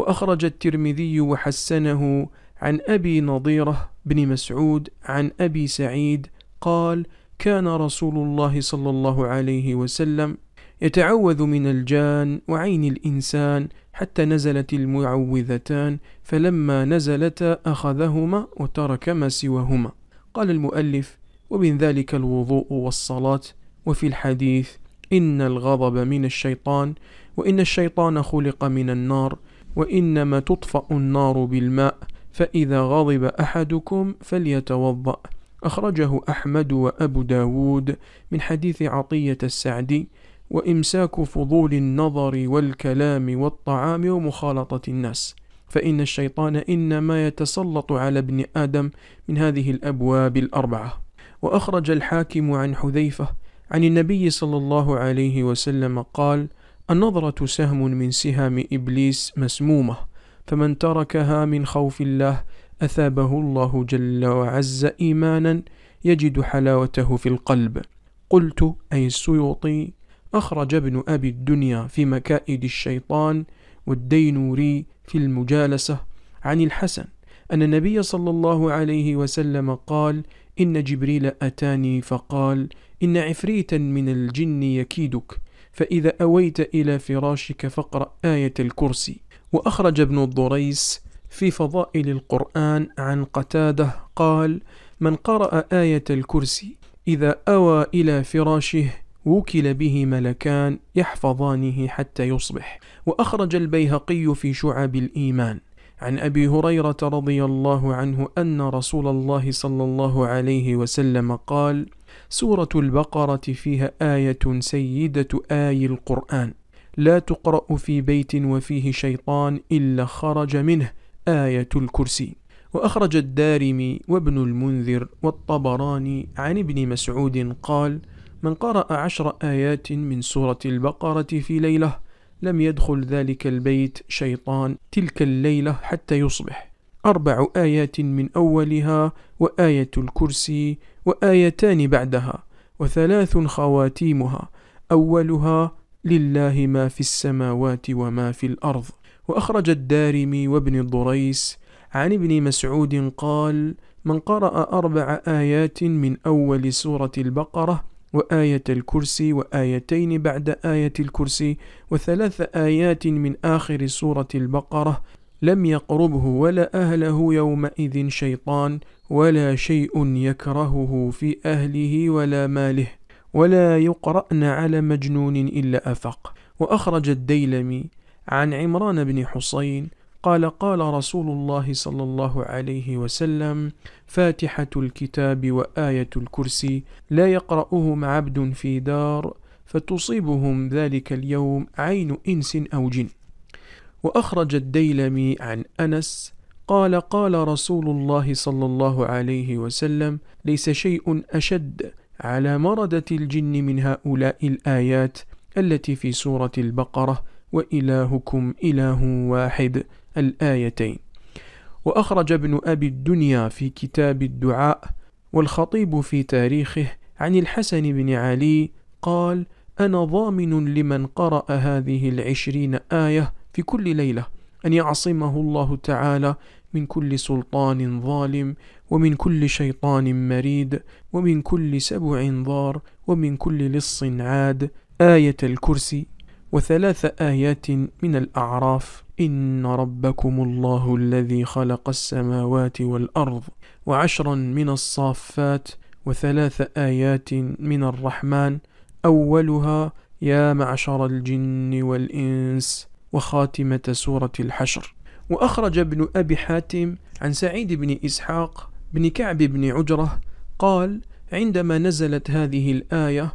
وأخرج الترمذي وحسنه عن أبي نظيره بن مسعود عن أبي سعيد قال كان رسول الله صلى الله عليه وسلم يتعوذ من الجان وعين الإنسان حتى نزلت المعوذتان فلما نزلتا أخذهما وترك ما سواهما قال المؤلف ومن ذلك الوضوء والصلاة وفي الحديث إن الغضب من الشيطان وإن الشيطان خلق من النار وإنما تطفأ النار بالماء فإذا غضب أحدكم فليتوضأ أخرجه أحمد وأبو داود من حديث عطية السعدي وإمساك فضول النظر والكلام والطعام ومخالطة الناس فإن الشيطان إنما يتسلط على ابن آدم من هذه الأبواب الأربعة وأخرج الحاكم عن حذيفة عن النبي صلى الله عليه وسلم قال النظرة سهم من سهام إبليس مسمومة فمن تركها من خوف الله أثابه الله جل وعز إيمانا يجد حلاوته في القلب قلت أي السيوطي أخرج ابن أبي الدنيا في مكائد الشيطان والدينوري في المجالسة عن الحسن أن النبي صلى الله عليه وسلم قال إن جبريل أتاني فقال إن عفريتا من الجن يكيدك فإذا أويت إلى فراشك فاقرأ آية الكرسي وأخرج ابن الضريس في فضائل القرآن عن قتاده قال من قرأ آية الكرسي إذا أوى إلى فراشه وكل به ملكان يحفظانه حتى يصبح وأخرج البيهقي في شعب الإيمان عن أبي هريرة رضي الله عنه أن رسول الله صلى الله عليه وسلم قال سورة البقرة فيها آية سيدة آي القرآن لا تقرأ في بيت وفيه شيطان إلا خرج منه آية الكرسي وأخرج الدارمي وابن المنذر والطبراني عن ابن مسعود قال من قرأ عشر آيات من سورة البقرة في ليلة لم يدخل ذلك البيت شيطان تلك الليلة حتى يصبح أربع آيات من أولها وآية الكرسي وآيتان بعدها وثلاث خواتيمها أولها لله ما في السماوات وما في الأرض وأخرج الدارمي وابن الضريس عن ابن مسعود قال من قرأ أربع آيات من أول سورة البقرة وآية الكرسي وآيتين بعد آية الكرسي وثلاث آيات من آخر سورة البقرة لم يقربه ولا أهله يومئذ شيطان ولا شيء يكرهه في أهله ولا ماله ولا يقرأن على مجنون إلا أفق وأخرج الديلمي عن عمران بن حسين قال قال رسول الله صلى الله عليه وسلم فاتحة الكتاب وآية الكرسي لا يقرأهم عبد في دار فتصيبهم ذلك اليوم عين إنس أو جن وأخرج الديلمي عن أنس قال قال رسول الله صلى الله عليه وسلم ليس شيء أشد على مردة الجن من هؤلاء الآيات التي في سورة البقرة وإلهكم إله واحد الآيتين وأخرج ابن أبي الدنيا في كتاب الدعاء والخطيب في تاريخه عن الحسن بن علي قال أنا ضامن لمن قرأ هذه العشرين آية في كل ليلة أن يعصمه الله تعالى من كل سلطان ظالم ومن كل شيطان مريد ومن كل سبع ضار ومن كل لص عاد آية الكرسي وثلاث آيات من الأعراف إن ربكم الله الذي خلق السماوات والأرض وعشرا من الصافات وثلاث آيات من الرحمن أولها يا معشر الجن والإنس وخاتمة سورة الحشر وأخرج ابن أبي حاتم عن سعيد بن إسحاق بن كعب بن عجرة قال عندما نزلت هذه الآية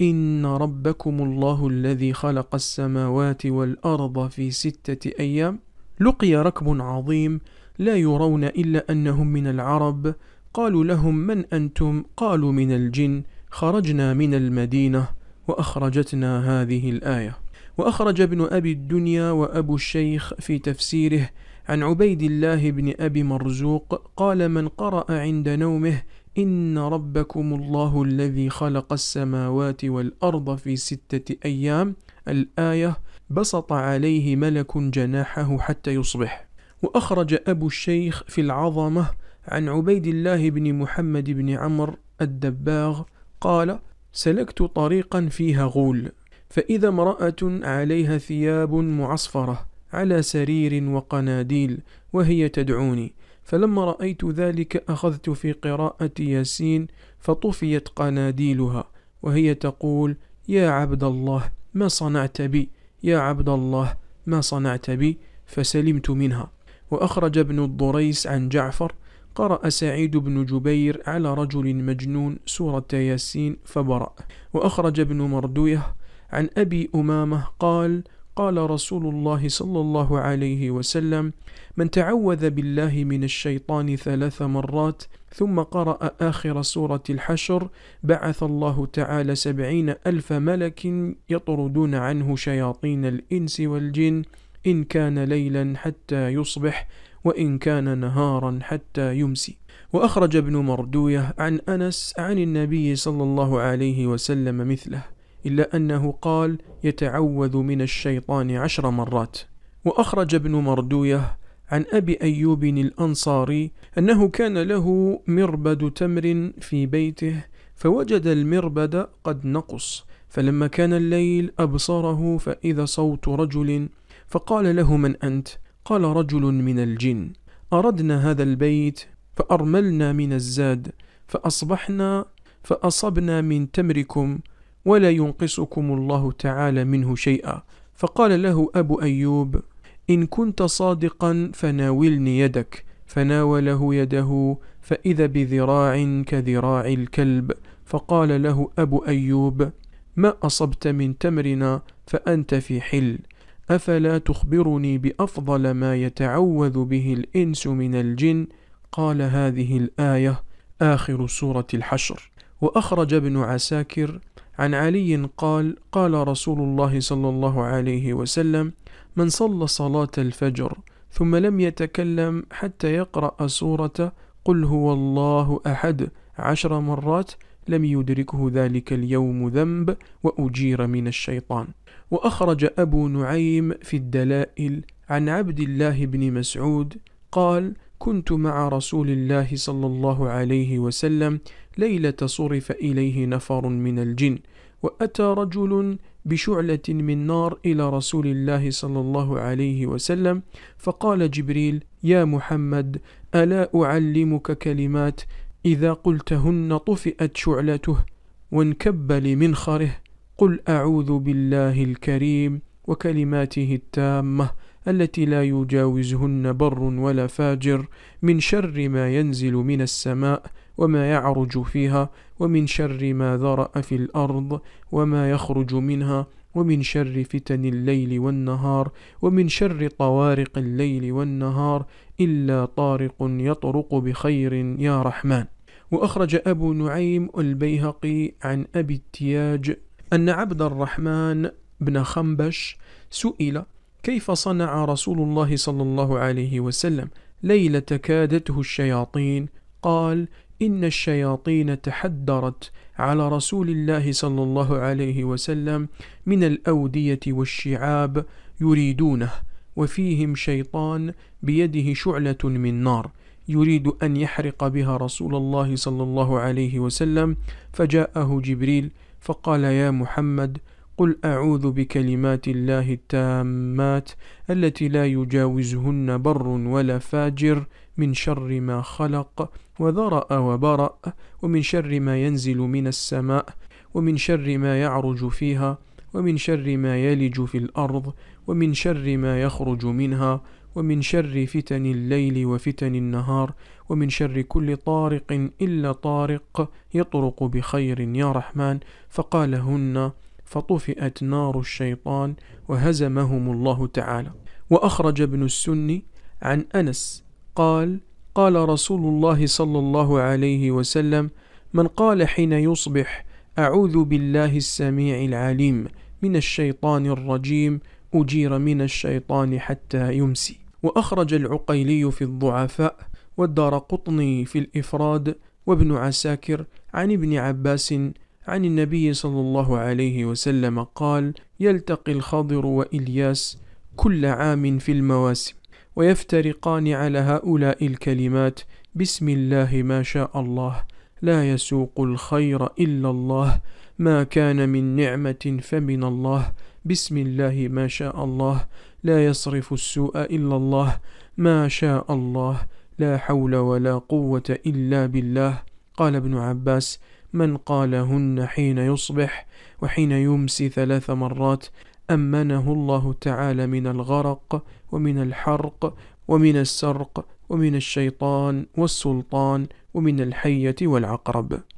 إن ربكم الله الذي خلق السماوات والأرض في ستة أيام لقي ركب عظيم لا يرون إلا أنهم من العرب قالوا لهم من أنتم قالوا من الجن خرجنا من المدينة وأخرجتنا هذه الآية وأخرج ابن أبي الدنيا وأبو الشيخ في تفسيره عن عبيد الله بن أبي مرزوق قال من قرأ عند نومه إن ربكم الله الذي خلق السماوات والأرض في ستة أيام الآية بسط عليه ملك جناحه حتى يصبح وأخرج أبو الشيخ في العظمة عن عبيد الله بن محمد بن عمر الدباغ قال سلكت طريقا فيها غول فإذا امرأة عليها ثياب معصفرة على سرير وقناديل وهي تدعوني فلما رأيت ذلك أخذت في قراءة ياسين فطفيت قناديلها وهي تقول يا عبد الله ما صنعت بي يا عبد الله ما صنعت بي فسلمت منها وأخرج ابن الضريس عن جعفر قرأ سعيد بن جبير على رجل مجنون سورة ياسين فبرأ وأخرج ابن مردويه عن أبي أمامة قال قال رسول الله صلى الله عليه وسلم من تعوذ بالله من الشيطان ثلاث مرات ثم قرأ آخر سورة الحشر بعث الله تعالى سبعين ألف ملك يطردون عنه شياطين الإنس والجن إن كان ليلا حتى يصبح وإن كان نهارا حتى يمسي وأخرج ابن مردوية عن أنس عن النبي صلى الله عليه وسلم مثله إلا أنه قال يتعوذ من الشيطان عشر مرات وأخرج ابن مردويه عن أبي أيوب الأنصاري أنه كان له مربد تمر في بيته فوجد المربد قد نقص فلما كان الليل أبصره فإذا صوت رجل فقال له من أنت قال رجل من الجن أردنا هذا البيت فأرملنا من الزاد فأصبحنا فأصبنا من تمركم ولا ينقصكم الله تعالى منه شيئا فقال له أبو أيوب إن كنت صادقا فناولني يدك فناوله يده فإذا بذراع كذراع الكلب فقال له أبو أيوب ما أصبت من تمرنا فأنت في حل أفلا تخبرني بأفضل ما يتعوذ به الإنس من الجن قال هذه الآية آخر سورة الحشر وأخرج ابن عساكر عن علي قال قال رسول الله صلى الله عليه وسلم من صلى صلاة الفجر ثم لم يتكلم حتى يقرأ سورة قل هو الله أحد عشر مرات لم يدركه ذلك اليوم ذنب وأجير من الشيطان وأخرج أبو نعيم في الدلائل عن عبد الله بن مسعود قال كنت مع رسول الله صلى الله عليه وسلم ليلة صرف إليه نفر من الجن وأتى رجل بشعلة من نار إلى رسول الله صلى الله عليه وسلم فقال جبريل يا محمد ألا أعلمك كلمات إذا قلتهن طفئت شعلته وانكب لمنخره قل أعوذ بالله الكريم وكلماته التامة التي لا يجاوزهن بر ولا فاجر من شر ما ينزل من السماء وما يعرج فيها ومن شر ما ذرأ في الأرض وما يخرج منها ومن شر فتن الليل والنهار ومن شر طوارق الليل والنهار إلا طارق يطرق بخير يا رحمن وأخرج أبو نعيم البيهقي عن أبي التياج أن عبد الرحمن بن خنبش سئل كيف صنع رسول الله صلى الله عليه وسلم ليله كادته الشياطين قال ان الشياطين تحدرت على رسول الله صلى الله عليه وسلم من الاوديه والشعاب يريدونه وفيهم شيطان بيده شعله من نار يريد ان يحرق بها رسول الله صلى الله عليه وسلم فجاءه جبريل فقال يا محمد قل أعوذ بكلمات الله التامات التي لا يجاوزهن بر ولا فاجر من شر ما خلق وذرأ وبرأ ومن شر ما ينزل من السماء ومن شر ما يعرج فيها ومن شر ما يلج في الأرض ومن شر ما يخرج منها ومن شر فتن الليل وفتن النهار ومن شر كل طارق إلا طارق يطرق بخير يا رحمن فقالهن فطفئت نار الشيطان وهزمهم الله تعالى وأخرج ابن السني عن أنس قال قال رسول الله صلى الله عليه وسلم من قال حين يصبح أعوذ بالله السميع العليم من الشيطان الرجيم أجير من الشيطان حتى يمسي وأخرج العقيلي في الضعفاء والدار قطني في الإفراد وابن عساكر عن ابن عباس عن النبي صلى الله عليه وسلم قال يلتقي الخضر والياس كل عام في المواسم ويفترقان على هؤلاء الكلمات بسم الله ما شاء الله لا يسوق الخير الا الله ما كان من نعمه فمن الله بسم الله ما شاء الله لا يصرف السوء الا الله ما شاء الله لا حول ولا قوه الا بالله قال ابن عباس من قالهن حين يصبح وحين يمسي ثلاث مرات أمنه الله تعالى من الغرق ومن الحرق ومن السرق ومن الشيطان والسلطان ومن الحية والعقرب